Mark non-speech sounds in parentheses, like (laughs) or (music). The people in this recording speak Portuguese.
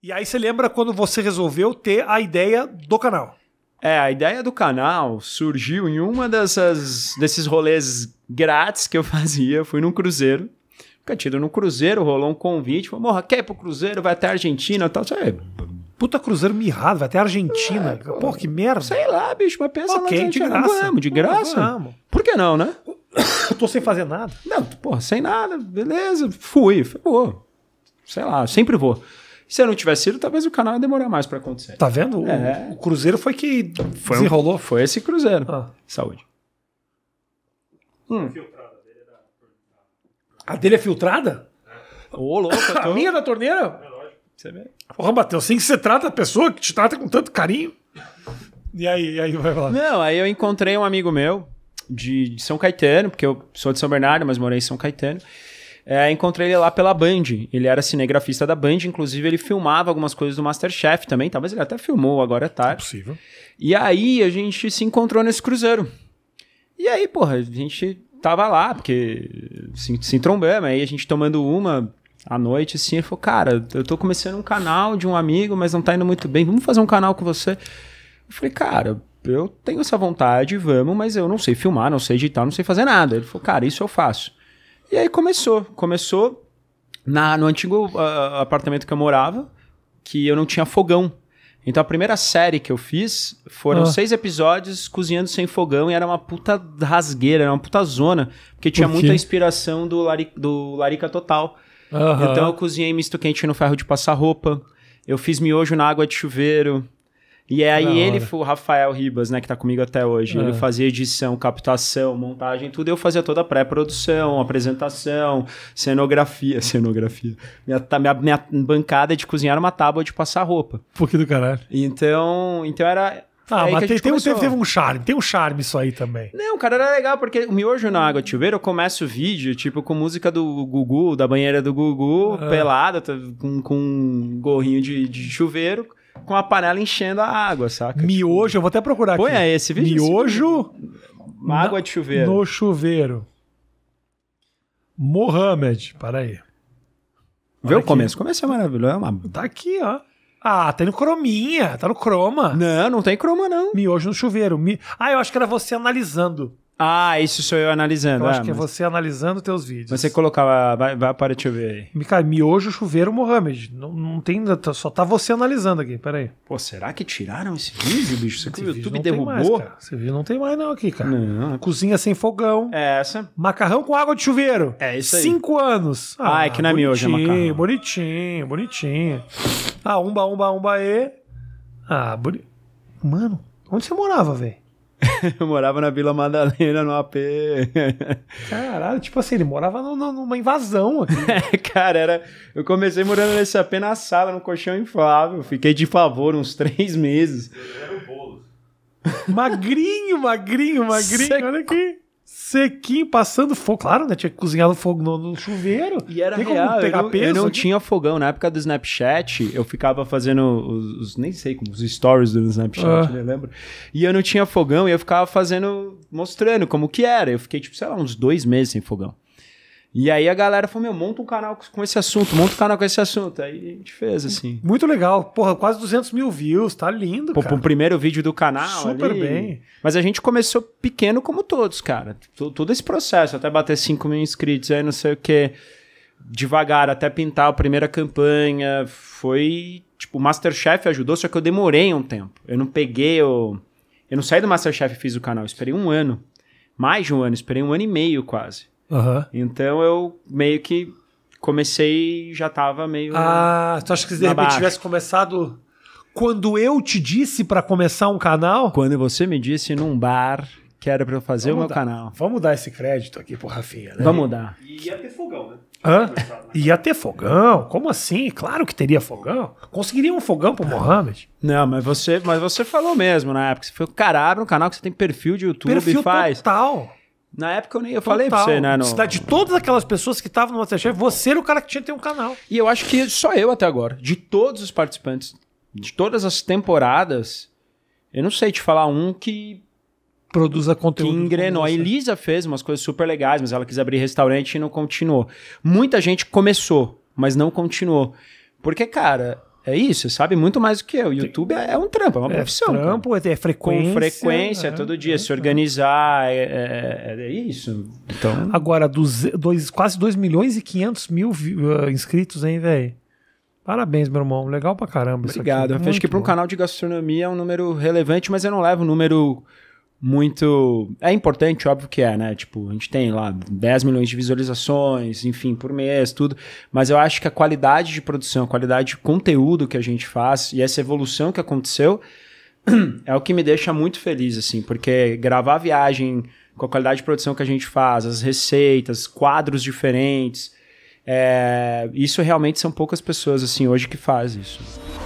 E aí você lembra quando você resolveu ter a ideia do canal? É, a ideia do canal surgiu em uma dessas desses rolês grátis que eu (laughs) fazia. Fui num cruzeiro. Fica tido no cruzeiro, rolou um convite. falou: morra, quer ir pro cruzeiro? Vai até a Argentina e tal. Sei, Puta cruzeiro mirrado, vai até a Argentina. É, Pô, que merda. Sei lá, bicho, mas pensa okay, lá. de graça. vamos, de graça. Não, vamos. Por que não, né? (coughs) Eu tô sem fazer nada. Não, porra, sem nada. Beleza, fui. Pô, sei lá, sempre vou. Se não tivesse sido, talvez o canal ia demorar mais para acontecer. Tá vendo? É. O, Cruzeiro foi que foi desenrolou. Um, foi esse Cruzeiro. Ah. Saúde. Hum. A dele é filtrada? Ô, louco. (laughs) Tô... A minha é da torneira? É lógico. Você vê. Porra, Matheus, assim que você trata a pessoa que te trata com tanto carinho. E aí, e aí vai falar? Não, aí eu encontrei um amigo meu de, de São Caetano, porque eu sou de São Bernardo, mas morei em São Caetano. É, encontrei ele lá pela Band. Ele era cinegrafista da Band, inclusive ele filmava algumas coisas do Masterchef também, talvez ele até filmou agora é tarde. É possível. E aí a gente se encontrou nesse cruzeiro. E aí, porra, a gente tava lá, porque se, se trombamos, aí a gente tomando uma à noite, assim, ele falou, cara, eu tô começando um canal de um amigo, mas não tá indo muito bem, vamos fazer um canal com você? Eu falei, cara, eu tenho essa vontade, vamos, mas eu não sei filmar, não sei editar, não sei fazer nada. Ele falou, cara, isso eu faço. E aí começou. Começou na, no antigo uh, apartamento que eu morava, que eu não tinha fogão. Então a primeira série que eu fiz foram ah. seis episódios cozinhando sem fogão e era uma puta rasgueira, era uma puta zona, porque tinha muita inspiração do, lari, do Larica Total. Uhum. Então eu cozinhei misto quente no ferro de passar roupa, eu fiz miojo na água de chuveiro, e é aí ele, foi o Rafael Ribas, né, que tá comigo até hoje, é. ele fazia edição, captação, montagem, tudo, eu fazia toda a pré-produção, apresentação, cenografia, (laughs) cenografia. Minha, minha, minha bancada de cozinhar era uma tábua de passar roupa. Porque que do caralho? Então, então era, ah, aí mas tem, tem, teve, um charme, tem um charme isso aí também. Não, cara, era legal, porque o Miojo na Água chuveiro eu começo o vídeo, tipo, com música do Gugu, da banheira do Gugu, ah. pelada, com, com um gorrinho de, de chuveiro com a panela enchendo a água, saca? Miojo, eu vou até procurar Põe aqui. Põe aí, esse vídeo. Miojo. Na, água de chuveiro. No chuveiro. Mohamed, peraí. Vê o começo. O começo é maravilhoso. É uma... Tá aqui, ó. Ah, tá no crominha, tá no croma. Não, não tem croma, não. Miojo no chuveiro. Mi... Ah, eu acho que era você analisando. Ah, isso sou eu analisando. Eu acho ah, que é você analisando teus vídeos. Você colocava. Vai, vai para eu ver aí. Cara, miojo, chuveiro, Mohamed. Não, não tem. Só tá você analisando aqui, peraí. Pô, será que tiraram esse vídeo, bicho? Você esse o YouTube derrubou? Mais, cara. Esse vídeo não tem mais, não, aqui, cara. Não. Cozinha sem fogão. É essa. Macarrão com água de chuveiro. É isso aí. Cinco anos. Ah, ah é que não é miojo, é macarrão. Bonitinho, bonitinho. Ah, umba, umba, umba, e. Ah, bonito. Mano, onde você morava, velho? (laughs) eu morava na Vila Madalena, no AP. Caralho, tipo assim, ele morava no, no, numa invasão aqui. (laughs) É, cara, era. Eu comecei morando nesse AP na sala, no colchão inflável. Fiquei de favor uns três meses. era o bolo. Magrinho, magrinho, magrinho, Cê olha aqui sequinho, passando fogo. Claro, né? Tinha que cozinhar no fogo no, no chuveiro. E era Tem real. eu, não, eu não tinha fogão. Na época do Snapchat, eu ficava fazendo os, os nem sei como, os stories do Snapchat, ah. né? E eu não tinha fogão e eu ficava fazendo, mostrando como que era. Eu fiquei, tipo, sei lá, uns dois meses sem fogão. E aí a galera falou, meu, monta um canal com esse assunto, monta um canal com esse assunto. Aí a gente fez, assim. Muito legal. Porra, quase 200 mil views, tá lindo, Pô, cara. o primeiro vídeo do canal Super ali. bem. Mas a gente começou pequeno como todos, cara. Todo esse processo, até bater 5 mil inscritos, aí não sei o quê. Devagar, até pintar a primeira campanha. Foi, tipo, o Masterchef ajudou, só que eu demorei um tempo. Eu não peguei o... Eu não saí do Masterchef e fiz o canal, eu esperei um ano. Mais de um ano, esperei um ano e meio quase. Uhum. Então eu meio que comecei já tava meio. Ah, tu acha que se de repente tivesse começado. Quando eu te disse para começar um canal? Quando você me disse num bar que era para eu fazer vamos o meu dar, canal. Vamos dar esse crédito aqui pro Rafinha, né? Vamos dar. E ia ter fogão, né? Hã? Ia ter fogão? Como assim? Claro que teria fogão. Conseguiria um fogão pro Mohamed? Não, mas você, mas você falou mesmo na época. Você falou, cara, abre um canal que você tem perfil de YouTube perfil e faz. Perfil total. Na época eu nem eu falar. falei pra você, né? No... de todas aquelas pessoas que estavam no Masterchef, você era o cara que tinha que ter um canal. E eu acho que só eu até agora, de todos os participantes, de todas as temporadas, eu não sei te falar um que produza conteúdo. Que engrenou. A Elisa fez umas coisas super legais, mas ela quis abrir restaurante e não continuou. Muita gente começou, mas não continuou. Porque, cara, é isso, sabe muito mais do que eu. YouTube é, é, um trampo, é uma é profissão. Trampo, é frequência. Com frequência, é, todo dia, é, se é. organizar, é, isso. Então... Agora, dos, dois, quase 2 milhões e 500 mil uh, inscritos, hein, velho? Parabéns, meu irmão. Legal pra caramba Obrigado. Acho que para um canal de gastronomia é um número relevante, mas eu não levo o número muito. É importante, óbvio que é, né? Tipo, a gente tem lá 10 milhões de visualizações, enfim, por mês, tudo. Mas eu acho que a qualidade de produção, a qualidade de conteúdo que a gente faz e essa evolução que aconteceu (clears throat) é o que me deixa muito feliz, assim, porque gravar a viagem com a qualidade de produção que a gente faz, as receitas, quadros diferentes. É... isso realmente são poucas pessoas assim hoje que fazem isso.